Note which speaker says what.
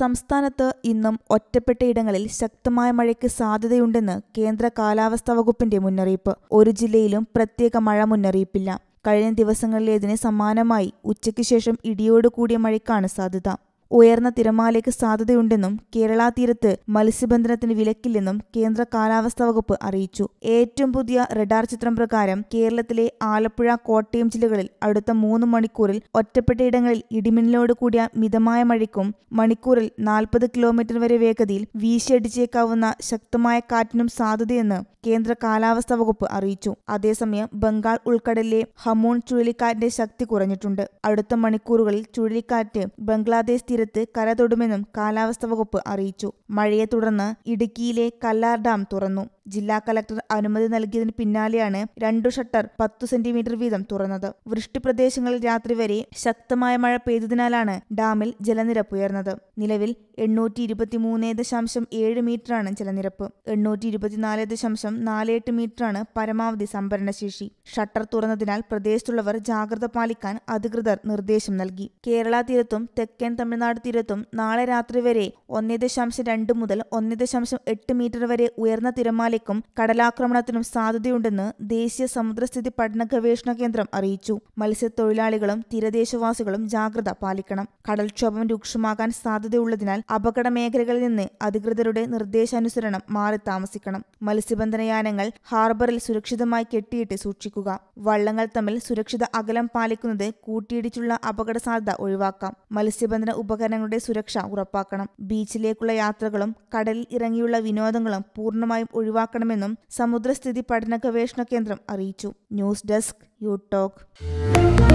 Speaker 1: സംസ്ഥാനത്ത് ഇന്നും ഒറ്റപ്പെട്ടയിടങ്ങളിൽ ശക്തമായ മഴയ്ക്ക് സാധ്യതയുണ്ടെന്ന് കേന്ദ്ര കാലാവസ്ഥാ വകുപ്പിന്റെ മുന്നറിയിപ്പ് ഒരു ജില്ലയിലും പ്രത്യേക മഴ മുന്നറിയിപ്പില്ല കഴിഞ്ഞ ദിവസങ്ങളിലേതിന് സമാനമായി ഉച്ചയ്ക്ക് ശേഷം ഇടിയോടുകൂടിയ മഴയ്ക്കാണ് സാധ്യത ഉയർന്ന തിരമാലയ്ക്ക് സാധ്യതയുണ്ടെന്നും കേരള തീരത്ത് മത്സ്യബന്ധനത്തിന് വിലക്കില്ലെന്നും കേന്ദ്ര കാലാവസ്ഥാ വകുപ്പ് അറിയിച്ചു ഏറ്റവും പുതിയ റഡാർ ചിത്രം പ്രകാരം കേരളത്തിലെ ആലപ്പുഴ കോട്ടയം ജില്ലകളിൽ അടുത്ത മൂന്ന് മണിക്കൂറിൽ ഒറ്റപ്പെട്ടയിടങ്ങളിൽ ഇടിമിന്നലോട് കൂടിയ മിതമായ മഴയ്ക്കും മണിക്കൂറിൽ നാൽപ്പത് കിലോമീറ്റർ വരെ വേഗതയിൽ വീശിയടിച്ചേക്കാവുന്ന ശക്തമായ കാറ്റിനും സാധ്യതയെന്ന് കേന്ദ്ര കാലാവസ്ഥാ വകുപ്പ് അറിയിച്ചു അതേസമയം ബംഗാൾ ഉൾക്കടലിലെ ഹമോൺ ചുഴലിക്കാറ്റിന്റെ ശക്തി കുറഞ്ഞിട്ടുണ്ട് അടുത്ത മണിക്കൂറുകളിൽ ചുഴലിക്കാറ്റ് ബംഗ്ലാദേശ് തീരത്ത് കരതൊടുമെന്നും കാലാവസ്ഥാ വകുപ്പ് അറിയിച്ചു മഴയെ തുടർന്ന് ഇടുക്കിയിലെ കല്ലാർ ഡാം തുറന്നു ജില്ലാ കലക്ടർ അനുമതി നൽകിയതിന് പിന്നാലെയാണ് രണ്ടു ഷട്ടർ പത്തു സെന്റിമീറ്റർ വീതം തുറന്നത് വൃഷ്ടിപ്രദേശങ്ങളിൽ രാത്രി വരെ ശക്തമായ മഴ പെയ്തതിനാലാണ് ഡാമിൽ ജലനിരപ്പ് ഉയർന്നത് നിലവിൽ എണ്ണൂറ്റി ഇരുപത്തിമൂന്ന് ദശാംശം ഏഴ് മീറ്ററാണ് ജലനിരപ്പ് എണ്ണൂറ്റി ഇരുപത്തിനാല് ദശാംശം എട്ട് മീറ്ററാണ് പരമാവധി സംഭരണശേഷി ഷട്ടർ തുറന്നതിനാൽ പ്രദേശത്തുള്ളവർ ജാഗ്രത പാലിക്കാൻ അധികൃതർ നിർദ്ദേശം നൽകി കേരള തീരത്തും തെക്കൻ തമിഴ്നാട് തീരത്തും നാളെ രാത്രി വരെ ഒന്നേ ദശാംശം രണ്ട് മുതൽ ഒന്നേ ദശാംശം എട്ട് മീറ്റർ വരെ ഉയർന്ന തിരമാല തിരമാലയ്ക്കും കടലാക്രമണത്തിനും സാധ്യതയുണ്ടെന്ന് ദേശീയ സമുദ്രസ്ഥിതി പഠന ഗവേഷണ കേന്ദ്രം അറിയിച്ചു മത്സ്യത്തൊഴിലാളികളും തീരദേശവാസികളും ജാഗ്രത പാലിക്കണം കടൽക്ഷോഭം രൂക്ഷമാകാൻ സാധ്യതയുള്ളതിനാൽ അപകട മേഖലകളിൽ നിന്ന് അധികൃതരുടെ നിർദ്ദേശാനുസരണം മാറി താമസിക്കണം മത്സ്യബന്ധനയാനങ്ങൾ ഹാർബറിൽ സുരക്ഷിതമായി കെട്ടിയിട്ട് സൂക്ഷിക്കുക വള്ളങ്ങൾ തമ്മിൽ സുരക്ഷിത അകലം പാലിക്കുന്നത് കൂട്ടിയിടിച്ചുള്ള അപകട സാധ്യത ഒഴിവാക്കാം മത്സ്യബന്ധന ഉപകരണങ്ങളുടെ സുരക്ഷ ഉറപ്പാക്കണം ബീച്ചിലേക്കുള്ള യാത്രകളും കടലിൽ ഇറങ്ങിയുള്ള വിനോദങ്ങളും പൂർണ്ണമായും ഒഴിവാക്കണം ലഭ്യമാക്കണമെന്നും സമുദ്രസ്ഥിതി പഠന ഗവേഷണ കേന്ദ്രം അറിയിച്ചു ന്യൂസ് ഡെസ്ക് യു ടോക്ക്